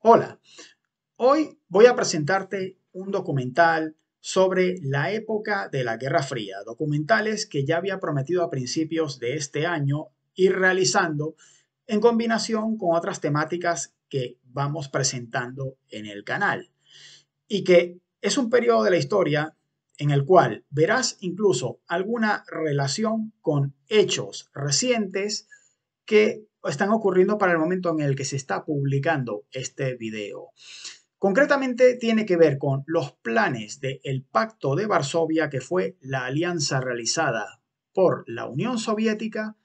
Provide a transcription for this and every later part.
Hola, hoy voy a presentarte un documental sobre la época de la Guerra Fría, documentales que ya había prometido a principios de este año ir realizando en combinación con otras temáticas que vamos presentando en el canal. Y que es un periodo de la historia en el cual verás incluso alguna relación con hechos recientes que están ocurriendo para el momento en el que se está publicando este video. Concretamente tiene que ver con los planes del Pacto de Varsovia, que fue la alianza realizada por la Unión Soviética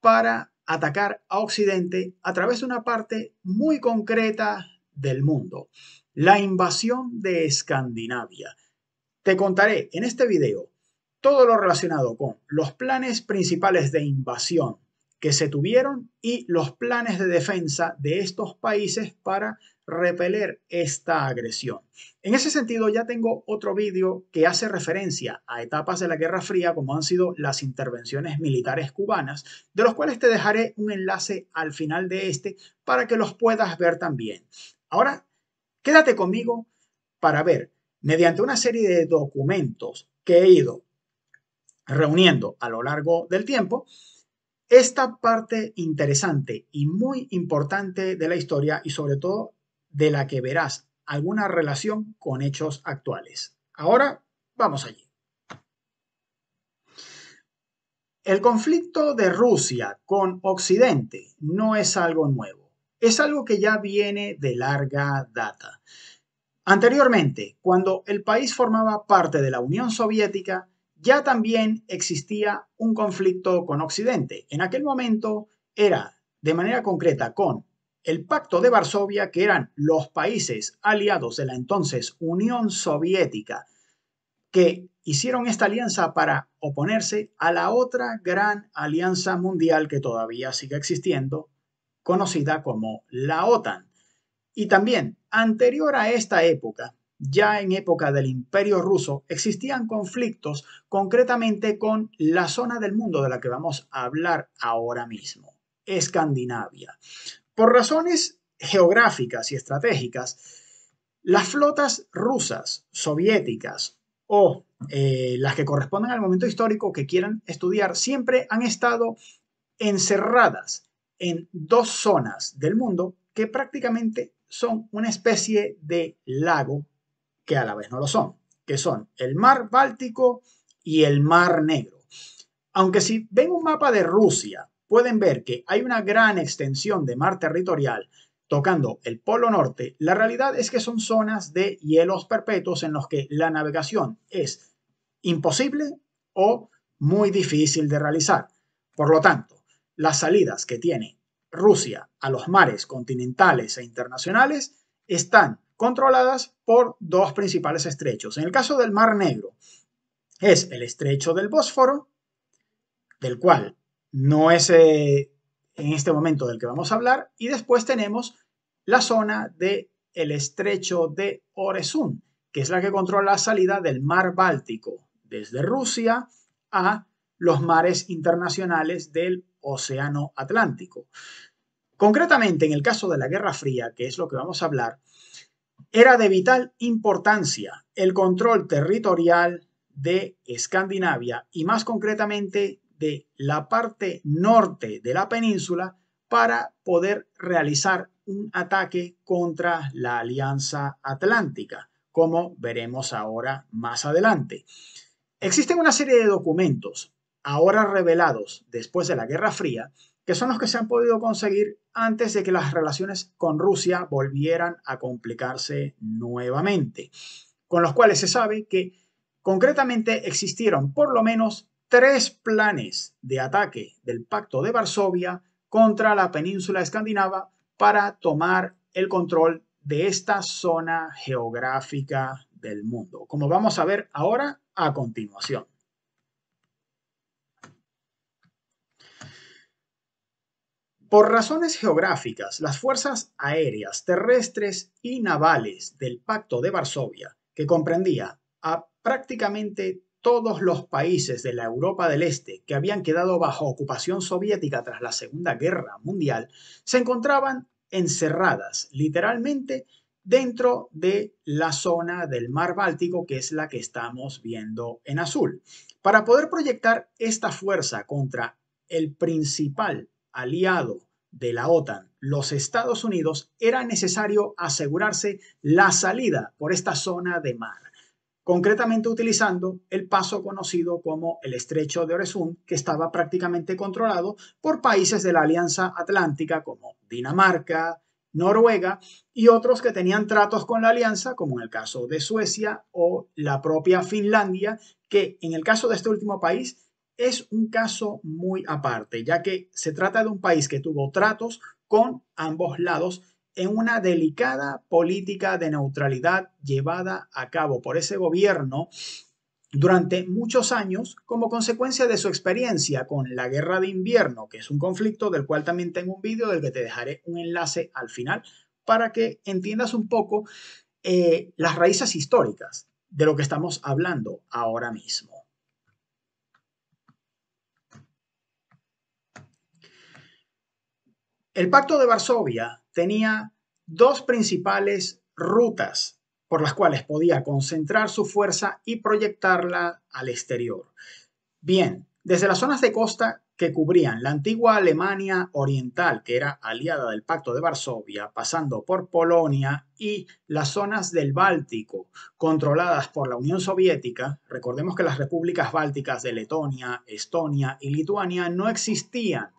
para atacar a Occidente a través de una parte muy concreta del mundo, la invasión de Escandinavia. Te contaré en este video todo lo relacionado con los planes principales de invasión que se tuvieron y los planes de defensa de estos países para repeler esta agresión. En ese sentido, ya tengo otro vídeo que hace referencia a etapas de la Guerra Fría, como han sido las intervenciones militares cubanas, de los cuales te dejaré un enlace al final de este para que los puedas ver también. Ahora, quédate conmigo para ver, mediante una serie de documentos que he ido reuniendo a lo largo del tiempo, esta parte interesante y muy importante de la historia y sobre todo de la que verás alguna relación con hechos actuales. Ahora vamos allí. El conflicto de Rusia con Occidente no es algo nuevo, es algo que ya viene de larga data. Anteriormente, cuando el país formaba parte de la Unión Soviética, ya también existía un conflicto con Occidente. En aquel momento era de manera concreta con el Pacto de Varsovia, que eran los países aliados de la entonces Unión Soviética, que hicieron esta alianza para oponerse a la otra gran alianza mundial que todavía sigue existiendo, conocida como la OTAN. Y también, anterior a esta época, ya en época del Imperio ruso existían conflictos concretamente con la zona del mundo de la que vamos a hablar ahora mismo, Escandinavia. Por razones geográficas y estratégicas, las flotas rusas, soviéticas o eh, las que corresponden al momento histórico que quieran estudiar siempre han estado encerradas en dos zonas del mundo que prácticamente son una especie de lago que a la vez no lo son, que son el mar Báltico y el mar Negro. Aunque si ven un mapa de Rusia, pueden ver que hay una gran extensión de mar territorial tocando el Polo Norte, la realidad es que son zonas de hielos perpetuos en los que la navegación es imposible o muy difícil de realizar. Por lo tanto, las salidas que tiene Rusia a los mares continentales e internacionales están controladas por dos principales estrechos. En el caso del Mar Negro, es el estrecho del Bósforo, del cual no es eh, en este momento del que vamos a hablar, y después tenemos la zona del el estrecho de Oresund, que es la que controla la salida del mar Báltico, desde Rusia a los mares internacionales del Océano Atlántico. Concretamente, en el caso de la Guerra Fría, que es lo que vamos a hablar, era de vital importancia el control territorial de Escandinavia y más concretamente de la parte norte de la península para poder realizar un ataque contra la Alianza Atlántica, como veremos ahora más adelante. Existen una serie de documentos, ahora revelados después de la Guerra Fría, que son los que se han podido conseguir antes de que las relaciones con Rusia volvieran a complicarse nuevamente, con los cuales se sabe que concretamente existieron por lo menos tres planes de ataque del Pacto de Varsovia contra la península escandinava para tomar el control de esta zona geográfica del mundo, como vamos a ver ahora a continuación. Por razones geográficas, las fuerzas aéreas, terrestres y navales del Pacto de Varsovia, que comprendía a prácticamente todos los países de la Europa del Este que habían quedado bajo ocupación soviética tras la Segunda Guerra Mundial, se encontraban encerradas literalmente dentro de la zona del mar Báltico, que es la que estamos viendo en azul. Para poder proyectar esta fuerza contra el principal aliado de la OTAN, los Estados Unidos, era necesario asegurarse la salida por esta zona de mar, concretamente utilizando el paso conocido como el Estrecho de Oresund, que estaba prácticamente controlado por países de la Alianza Atlántica como Dinamarca, Noruega y otros que tenían tratos con la alianza, como en el caso de Suecia o la propia Finlandia, que en el caso de este último país es un caso muy aparte, ya que se trata de un país que tuvo tratos con ambos lados en una delicada política de neutralidad llevada a cabo por ese gobierno durante muchos años como consecuencia de su experiencia con la guerra de invierno, que es un conflicto del cual también tengo un vídeo del que te dejaré un enlace al final para que entiendas un poco eh, las raíces históricas de lo que estamos hablando ahora mismo. El Pacto de Varsovia tenía dos principales rutas por las cuales podía concentrar su fuerza y proyectarla al exterior. Bien, desde las zonas de costa que cubrían la antigua Alemania oriental, que era aliada del Pacto de Varsovia, pasando por Polonia y las zonas del Báltico, controladas por la Unión Soviética, recordemos que las repúblicas bálticas de Letonia, Estonia y Lituania no existían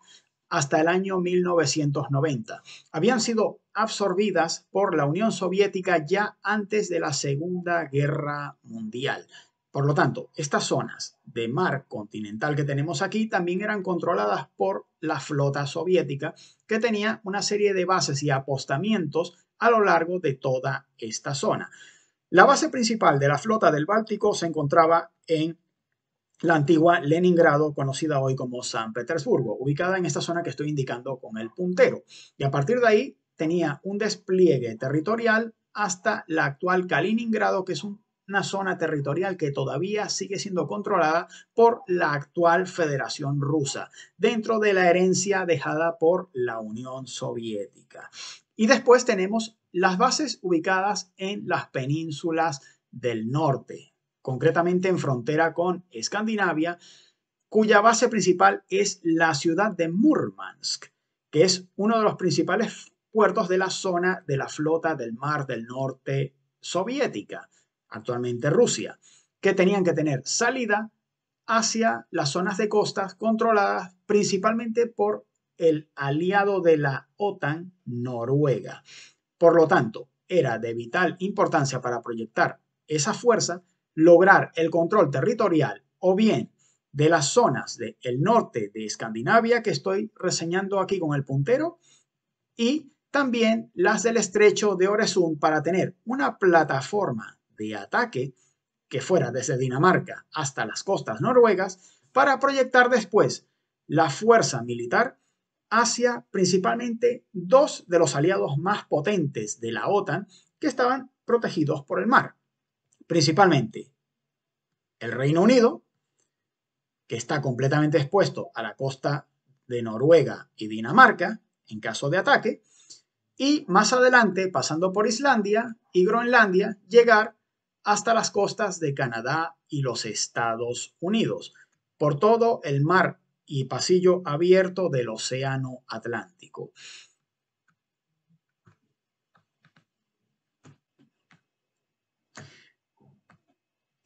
hasta el año 1990. Habían sido absorbidas por la Unión Soviética ya antes de la Segunda Guerra Mundial. Por lo tanto, estas zonas de mar continental que tenemos aquí también eran controladas por la flota soviética, que tenía una serie de bases y apostamientos a lo largo de toda esta zona. La base principal de la flota del Báltico se encontraba en la antigua Leningrado, conocida hoy como San Petersburgo, ubicada en esta zona que estoy indicando con el puntero. Y a partir de ahí tenía un despliegue territorial hasta la actual Kaliningrado, que es una zona territorial que todavía sigue siendo controlada por la actual Federación Rusa, dentro de la herencia dejada por la Unión Soviética. Y después tenemos las bases ubicadas en las penínsulas del norte, concretamente en frontera con Escandinavia, cuya base principal es la ciudad de Murmansk, que es uno de los principales puertos de la zona de la flota del Mar del Norte soviética, actualmente Rusia, que tenían que tener salida hacia las zonas de costas controladas principalmente por el aliado de la OTAN, Noruega. Por lo tanto, era de vital importancia para proyectar esa fuerza lograr el control territorial o bien de las zonas del norte de Escandinavia que estoy reseñando aquí con el puntero y también las del estrecho de Oresund para tener una plataforma de ataque que fuera desde Dinamarca hasta las costas noruegas para proyectar después la fuerza militar hacia principalmente dos de los aliados más potentes de la OTAN que estaban protegidos por el mar, principalmente el Reino Unido, que está completamente expuesto a la costa de Noruega y Dinamarca en caso de ataque, y más adelante, pasando por Islandia y Groenlandia, llegar hasta las costas de Canadá y los Estados Unidos, por todo el mar y pasillo abierto del Océano Atlántico.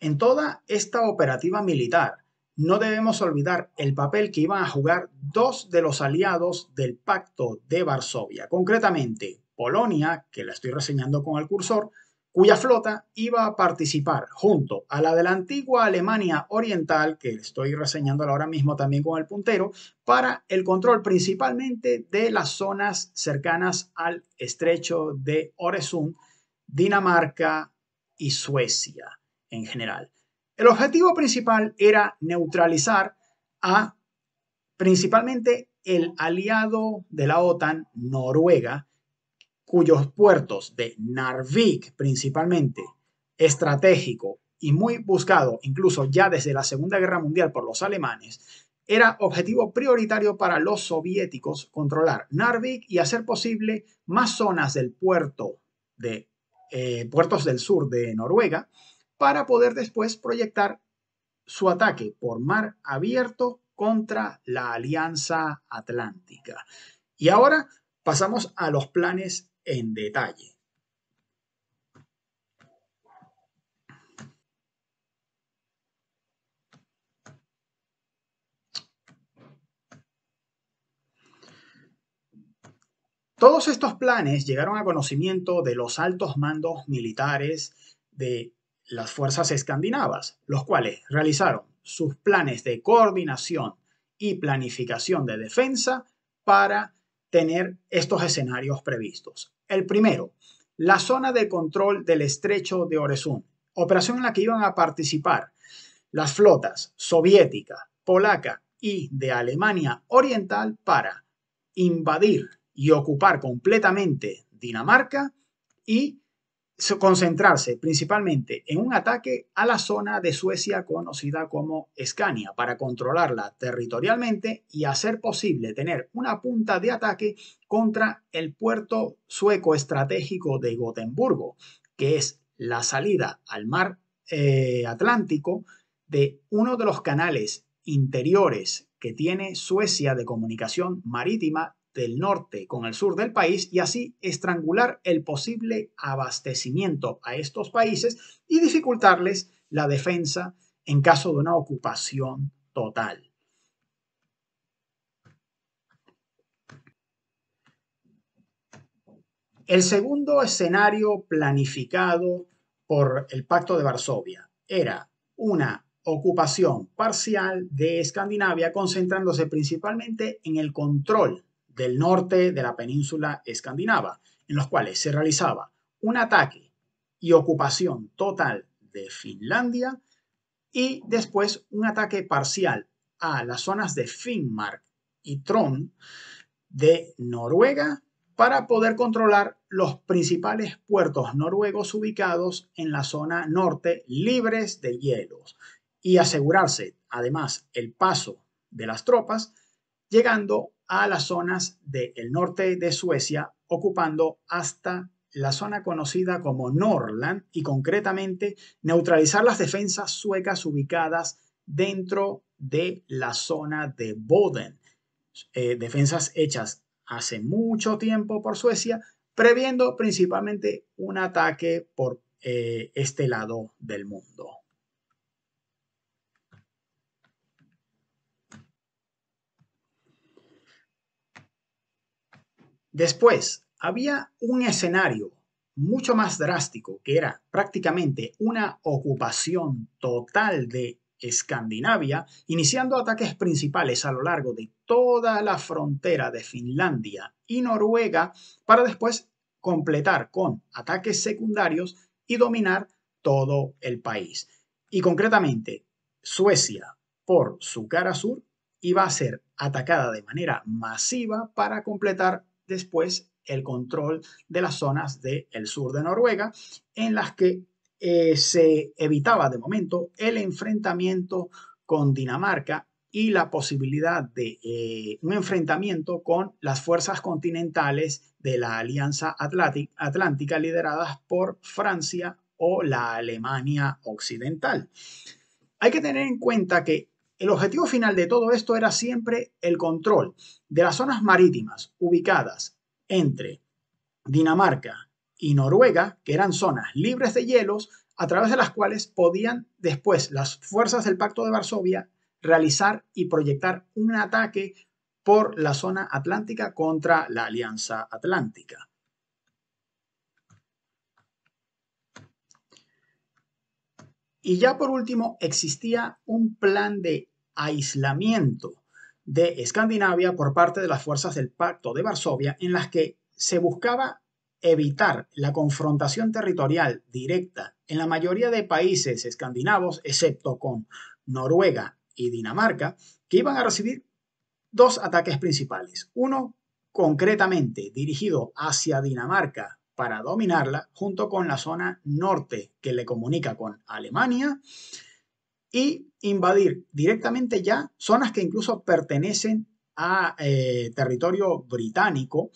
En toda esta operativa militar, no debemos olvidar el papel que iban a jugar dos de los aliados del Pacto de Varsovia, concretamente Polonia, que la estoy reseñando con el cursor, cuya flota iba a participar junto a la de la antigua Alemania Oriental, que estoy reseñando ahora mismo también con el puntero, para el control principalmente de las zonas cercanas al estrecho de Oresund, Dinamarca y Suecia en general. El objetivo principal era neutralizar a principalmente el aliado de la OTAN, Noruega, cuyos puertos de Narvik principalmente, estratégico y muy buscado incluso ya desde la Segunda Guerra Mundial por los alemanes, era objetivo prioritario para los soviéticos controlar Narvik y hacer posible más zonas del puerto de eh, puertos del sur de Noruega para poder después proyectar su ataque por mar abierto contra la Alianza Atlántica. Y ahora pasamos a los planes en detalle. Todos estos planes llegaron a conocimiento de los altos mandos militares de las fuerzas escandinavas, los cuales realizaron sus planes de coordinación y planificación de defensa para tener estos escenarios previstos. El primero, la zona de control del estrecho de Oresund, operación en la que iban a participar las flotas soviética, polaca y de Alemania Oriental para invadir y ocupar completamente Dinamarca y concentrarse principalmente en un ataque a la zona de Suecia conocida como Escania para controlarla territorialmente y hacer posible tener una punta de ataque contra el puerto sueco estratégico de Gotemburgo, que es la salida al mar eh, Atlántico de uno de los canales interiores que tiene Suecia de comunicación marítima del norte con el sur del país y así estrangular el posible abastecimiento a estos países y dificultarles la defensa en caso de una ocupación total. El segundo escenario planificado por el Pacto de Varsovia era una ocupación parcial de Escandinavia concentrándose principalmente en el control del norte de la península escandinava, en los cuales se realizaba un ataque y ocupación total de Finlandia y después un ataque parcial a las zonas de Finnmark y Trond de Noruega para poder controlar los principales puertos noruegos ubicados en la zona norte libres de hielos y asegurarse además el paso de las tropas, llegando a las zonas del norte de Suecia, ocupando hasta la zona conocida como Norland y concretamente neutralizar las defensas suecas ubicadas dentro de la zona de Boden. Eh, defensas hechas hace mucho tiempo por Suecia, previendo principalmente un ataque por eh, este lado del mundo. Después, había un escenario mucho más drástico, que era prácticamente una ocupación total de Escandinavia, iniciando ataques principales a lo largo de toda la frontera de Finlandia y Noruega, para después completar con ataques secundarios y dominar todo el país. Y concretamente, Suecia, por su cara sur, iba a ser atacada de manera masiva para completar después el control de las zonas del sur de Noruega, en las que eh, se evitaba de momento el enfrentamiento con Dinamarca y la posibilidad de eh, un enfrentamiento con las fuerzas continentales de la Alianza Atlántica lideradas por Francia o la Alemania Occidental. Hay que tener en cuenta que el objetivo final de todo esto era siempre el control de las zonas marítimas ubicadas entre Dinamarca y Noruega, que eran zonas libres de hielos, a través de las cuales podían después las fuerzas del Pacto de Varsovia realizar y proyectar un ataque por la zona atlántica contra la Alianza Atlántica. Y ya por último, existía un plan de aislamiento de Escandinavia por parte de las fuerzas del Pacto de Varsovia en las que se buscaba evitar la confrontación territorial directa en la mayoría de países escandinavos, excepto con Noruega y Dinamarca, que iban a recibir dos ataques principales. Uno concretamente dirigido hacia Dinamarca para dominarla, junto con la zona norte que le comunica con Alemania, y invadir directamente ya zonas que incluso pertenecen a eh, territorio británico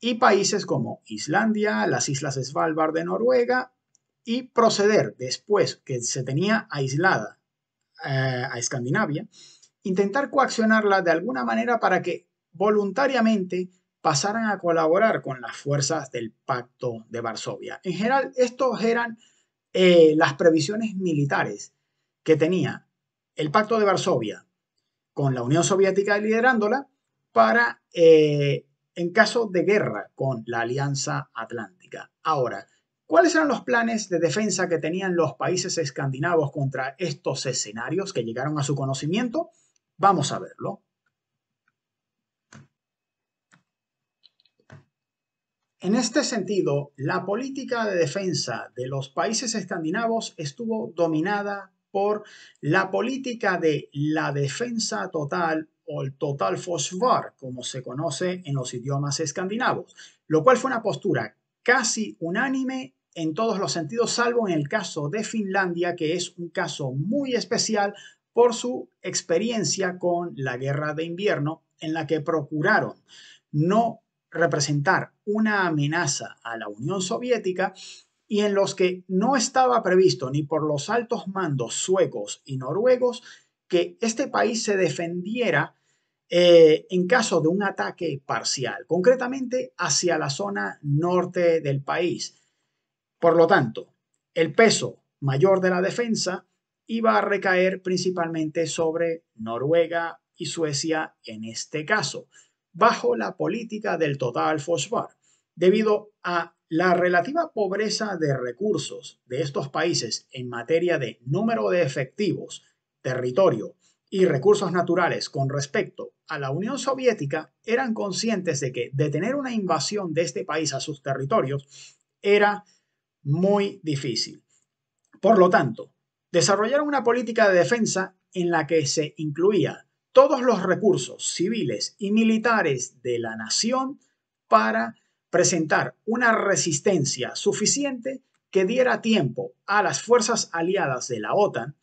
y países como Islandia, las islas Svalbard de Noruega y proceder después que se tenía aislada eh, a Escandinavia, intentar coaccionarla de alguna manera para que voluntariamente pasaran a colaborar con las fuerzas del Pacto de Varsovia. En general, estos eran eh, las previsiones militares que tenía el Pacto de Varsovia con la Unión Soviética liderándola para, eh, en caso de guerra, con la Alianza Atlántica. Ahora, ¿cuáles eran los planes de defensa que tenían los países escandinavos contra estos escenarios que llegaron a su conocimiento? Vamos a verlo. En este sentido, la política de defensa de los países escandinavos estuvo dominada por la política de la defensa total o el total fosvar, como se conoce en los idiomas escandinavos, lo cual fue una postura casi unánime en todos los sentidos, salvo en el caso de Finlandia, que es un caso muy especial por su experiencia con la guerra de invierno, en la que procuraron no representar una amenaza a la Unión Soviética, y en los que no estaba previsto ni por los altos mandos suecos y noruegos que este país se defendiera eh, en caso de un ataque parcial, concretamente hacia la zona norte del país. Por lo tanto, el peso mayor de la defensa iba a recaer principalmente sobre Noruega y Suecia en este caso, bajo la política del total fosbar debido a la relativa pobreza de recursos de estos países en materia de número de efectivos, territorio y recursos naturales con respecto a la Unión Soviética eran conscientes de que detener una invasión de este país a sus territorios era muy difícil. Por lo tanto, desarrollaron una política de defensa en la que se incluía todos los recursos civiles y militares de la nación para presentar una resistencia suficiente que diera tiempo a las fuerzas aliadas de la OTAN.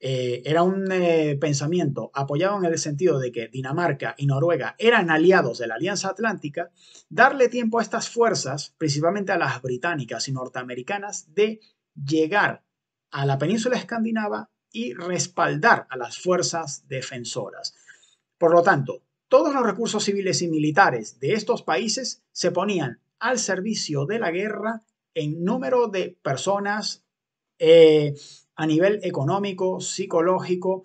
Eh, era un eh, pensamiento apoyado en el sentido de que Dinamarca y Noruega eran aliados de la Alianza Atlántica, darle tiempo a estas fuerzas, principalmente a las británicas y norteamericanas, de llegar a la península escandinava y respaldar a las fuerzas defensoras. Por lo tanto, todos los recursos civiles y militares de estos países se ponían al servicio de la guerra en número de personas eh, a nivel económico, psicológico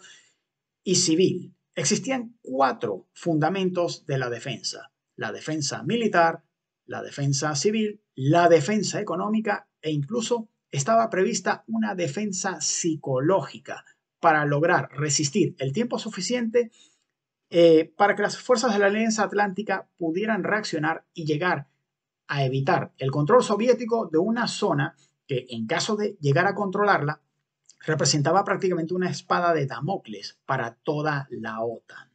y civil. Existían cuatro fundamentos de la defensa. La defensa militar, la defensa civil, la defensa económica e incluso estaba prevista una defensa psicológica para lograr resistir el tiempo suficiente eh, para que las fuerzas de la Alianza Atlántica pudieran reaccionar y llegar a evitar el control soviético de una zona que, en caso de llegar a controlarla, representaba prácticamente una espada de Damocles para toda la OTAN.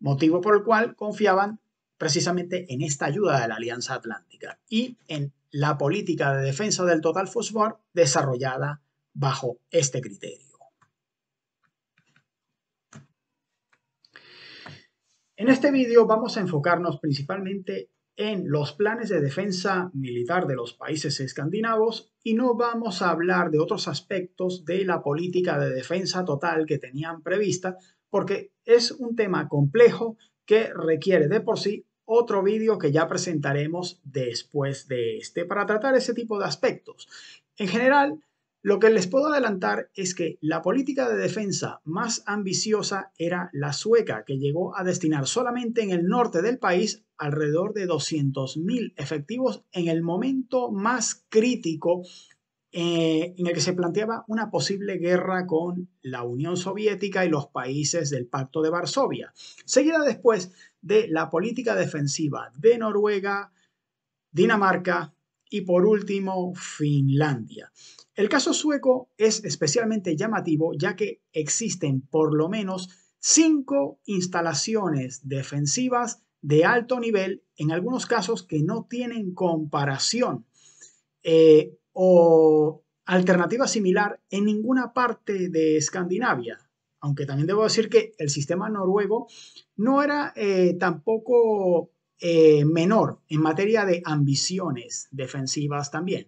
Motivo por el cual confiaban precisamente en esta ayuda de la Alianza Atlántica y en la política de defensa del total fosfor desarrollada bajo este criterio. En este vídeo vamos a enfocarnos principalmente en los planes de defensa militar de los países escandinavos y no vamos a hablar de otros aspectos de la política de defensa total que tenían prevista porque es un tema complejo que requiere de por sí otro vídeo que ya presentaremos después de este para tratar ese tipo de aspectos. En general, lo que les puedo adelantar es que la política de defensa más ambiciosa era la sueca, que llegó a destinar solamente en el norte del país alrededor de 200.000 efectivos en el momento más crítico eh, en el que se planteaba una posible guerra con la Unión Soviética y los países del Pacto de Varsovia, seguida después de la política defensiva de Noruega, Dinamarca y por último Finlandia. El caso sueco es especialmente llamativo ya que existen por lo menos cinco instalaciones defensivas de alto nivel, en algunos casos que no tienen comparación eh, o alternativa similar en ninguna parte de Escandinavia. Aunque también debo decir que el sistema noruego no era eh, tampoco eh, menor en materia de ambiciones defensivas también.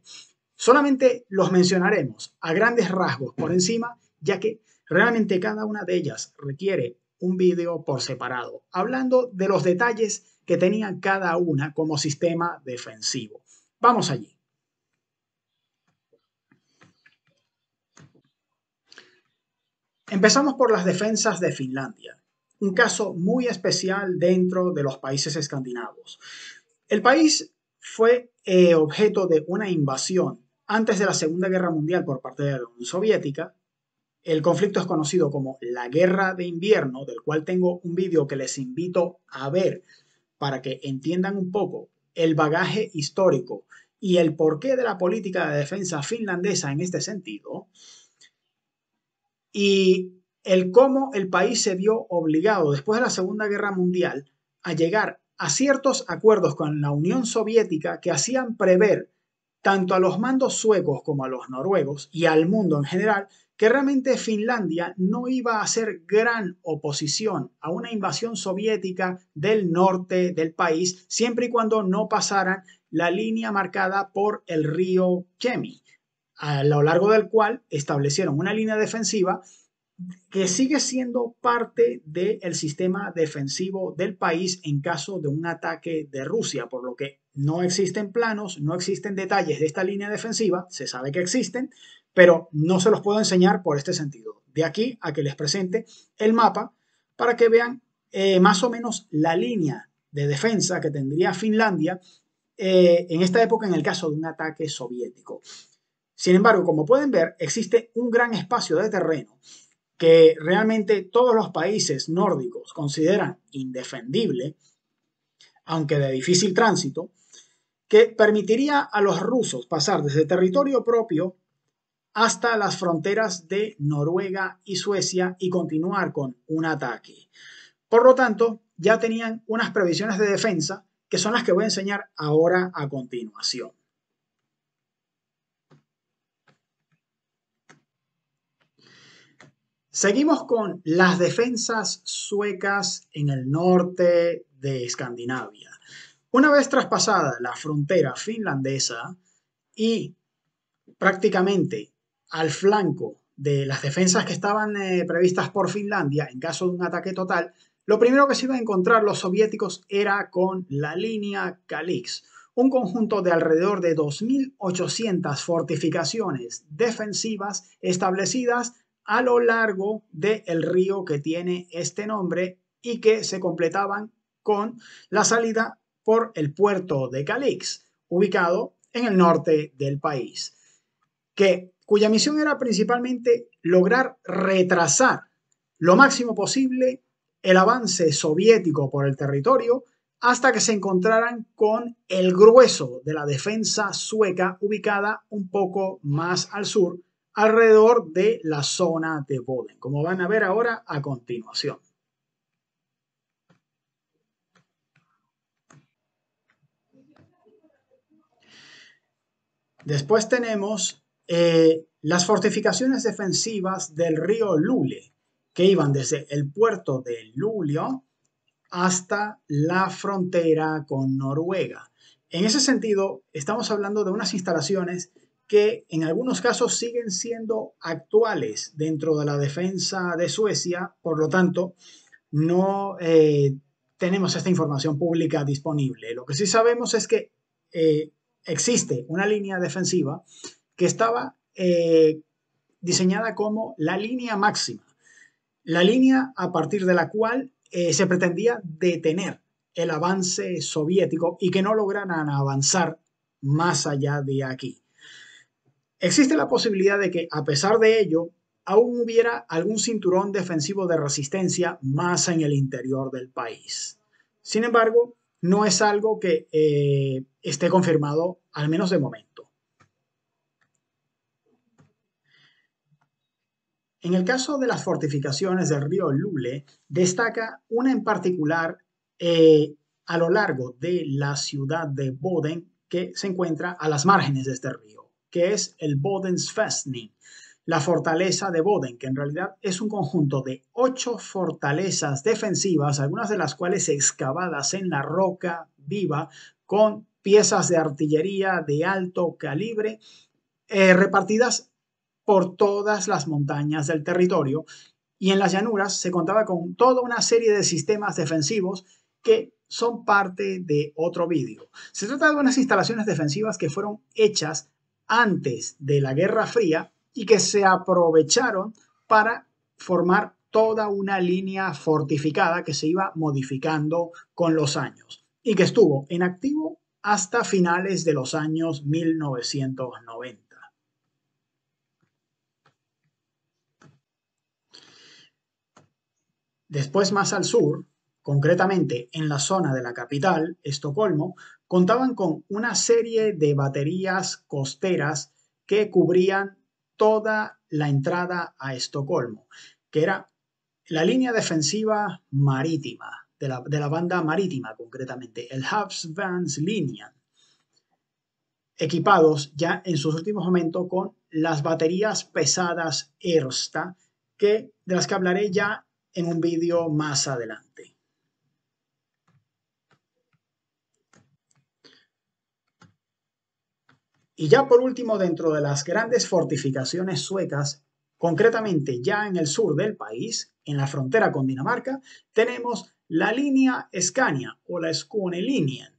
Solamente los mencionaremos a grandes rasgos por encima, ya que realmente cada una de ellas requiere un vídeo por separado, hablando de los detalles que tenían cada una como sistema defensivo. Vamos allí. Empezamos por las defensas de Finlandia, un caso muy especial dentro de los países escandinavos. El país fue eh, objeto de una invasión antes de la Segunda Guerra Mundial por parte de la Unión Soviética, el conflicto es conocido como la Guerra de Invierno, del cual tengo un vídeo que les invito a ver para que entiendan un poco el bagaje histórico y el porqué de la política de defensa finlandesa en este sentido, y el cómo el país se vio obligado después de la Segunda Guerra Mundial a llegar a ciertos acuerdos con la Unión Soviética que hacían prever tanto a los mandos suecos como a los noruegos y al mundo en general que realmente Finlandia no iba a hacer gran oposición a una invasión soviética del norte del país, siempre y cuando no pasaran la línea marcada por el río Kemi, a lo largo del cual establecieron una línea defensiva que sigue siendo parte del sistema defensivo del país en caso de un ataque de Rusia, por lo que no existen planos, no existen detalles de esta línea defensiva, se sabe que existen, pero no se los puedo enseñar por este sentido. De aquí a que les presente el mapa para que vean eh, más o menos la línea de defensa que tendría Finlandia eh, en esta época en el caso de un ataque soviético. Sin embargo, como pueden ver, existe un gran espacio de terreno que realmente todos los países nórdicos consideran indefendible, aunque de difícil tránsito, que permitiría a los rusos pasar desde territorio propio hasta las fronteras de Noruega y Suecia y continuar con un ataque. Por lo tanto, ya tenían unas previsiones de defensa que son las que voy a enseñar ahora a continuación. Seguimos con las defensas suecas en el norte de Escandinavia. Una vez traspasada la frontera finlandesa y prácticamente al flanco de las defensas que estaban eh, previstas por Finlandia en caso de un ataque total, lo primero que se iba a encontrar los soviéticos era con la línea Calix, un conjunto de alrededor de 2.800 fortificaciones defensivas establecidas a lo largo del río que tiene este nombre y que se completaban con la salida por el puerto de Calix, ubicado en el norte del país, que, cuya misión era principalmente lograr retrasar lo máximo posible el avance soviético por el territorio hasta que se encontraran con el grueso de la defensa sueca ubicada un poco más al sur, alrededor de la zona de Boden, como van a ver ahora a continuación. Después tenemos eh, las fortificaciones defensivas del río Lule, que iban desde el puerto de Lulio hasta la frontera con Noruega. En ese sentido, estamos hablando de unas instalaciones que en algunos casos siguen siendo actuales dentro de la defensa de Suecia, por lo tanto, no eh, tenemos esta información pública disponible. Lo que sí sabemos es que eh, existe una línea defensiva que estaba eh, diseñada como la línea máxima, la línea a partir de la cual eh, se pretendía detener el avance soviético y que no lograran avanzar más allá de aquí. Existe la posibilidad de que, a pesar de ello, aún hubiera algún cinturón defensivo de resistencia más en el interior del país. Sin embargo, no es algo que eh, esté confirmado, al menos de momento. En el caso de las fortificaciones del río Lule, destaca una en particular eh, a lo largo de la ciudad de Boden que se encuentra a las márgenes de este río, que es el Bodensfestning, la fortaleza de Boden, que en realidad es un conjunto de ocho fortalezas defensivas, algunas de las cuales excavadas en la roca viva con piezas de artillería de alto calibre eh, repartidas por todas las montañas del territorio. Y en las llanuras se contaba con toda una serie de sistemas defensivos que son parte de otro vídeo. Se trata de unas instalaciones defensivas que fueron hechas antes de la Guerra Fría y que se aprovecharon para formar toda una línea fortificada que se iba modificando con los años y que estuvo en activo hasta finales de los años 1990. Después más al sur, concretamente en la zona de la capital, Estocolmo, contaban con una serie de baterías costeras que cubrían toda la entrada a Estocolmo, que era la línea defensiva marítima, de la, banda marítima concretamente, el Linean. equipados ya en sus últimos momentos con las baterías pesadas Ersta, que, de las que hablaré ya en un vídeo más adelante. Y ya por último, dentro de las grandes fortificaciones suecas, concretamente ya en el sur del país, en la frontera con Dinamarca, tenemos la línea Scania o la Skånelinjen.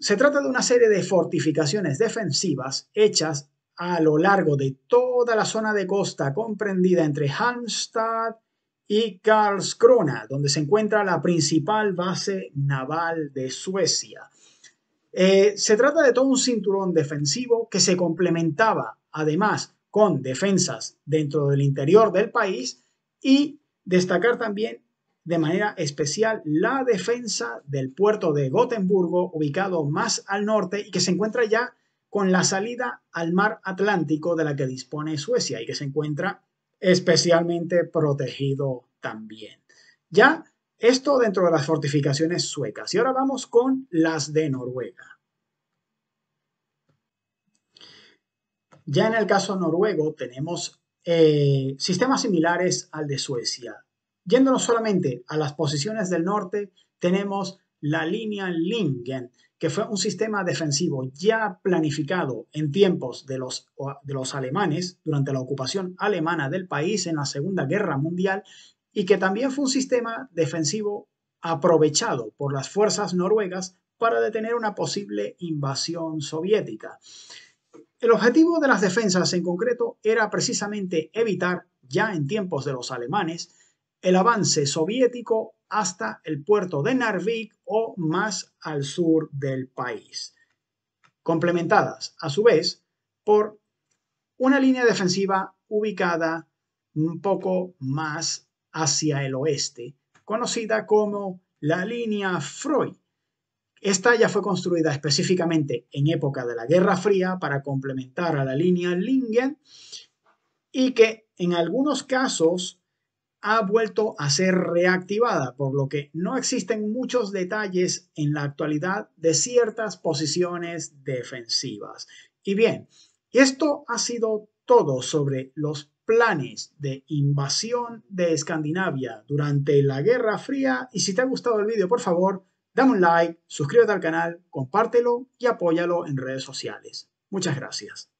Se trata de una serie de fortificaciones defensivas hechas a lo largo de toda la zona de costa comprendida entre Halmstad y Karlskrona, donde se encuentra la principal base naval de Suecia. Eh, se trata de todo un cinturón defensivo que se complementaba además con defensas dentro del interior del país y destacar también de manera especial la defensa del puerto de Gotemburgo, ubicado más al norte y que se encuentra ya con la salida al mar Atlántico de la que dispone Suecia y que se encuentra especialmente protegido también. Ya esto dentro de las fortificaciones suecas. Y ahora vamos con las de Noruega. Ya en el caso noruego tenemos eh, sistemas similares al de Suecia. Yéndonos solamente a las posiciones del norte, tenemos la línea Lingen, que fue un sistema defensivo ya planificado en tiempos de los, de los alemanes durante la ocupación alemana del país en la Segunda Guerra Mundial y que también fue un sistema defensivo aprovechado por las fuerzas noruegas para detener una posible invasión soviética. El objetivo de las defensas en concreto era precisamente evitar, ya en tiempos de los alemanes, el avance soviético hasta el puerto de Narvik o más al sur del país, complementadas a su vez por una línea defensiva ubicada un poco más hacia el oeste, conocida como la línea Freud. Esta ya fue construida específicamente en época de la Guerra Fría para complementar a la línea Lingen y que en algunos casos ha vuelto a ser reactivada, por lo que no existen muchos detalles en la actualidad de ciertas posiciones defensivas. Y bien, esto ha sido todo sobre los planes de invasión de Escandinavia durante la Guerra Fría y si te ha gustado el vídeo por favor dame un like, suscríbete al canal, compártelo y apóyalo en redes sociales. Muchas gracias.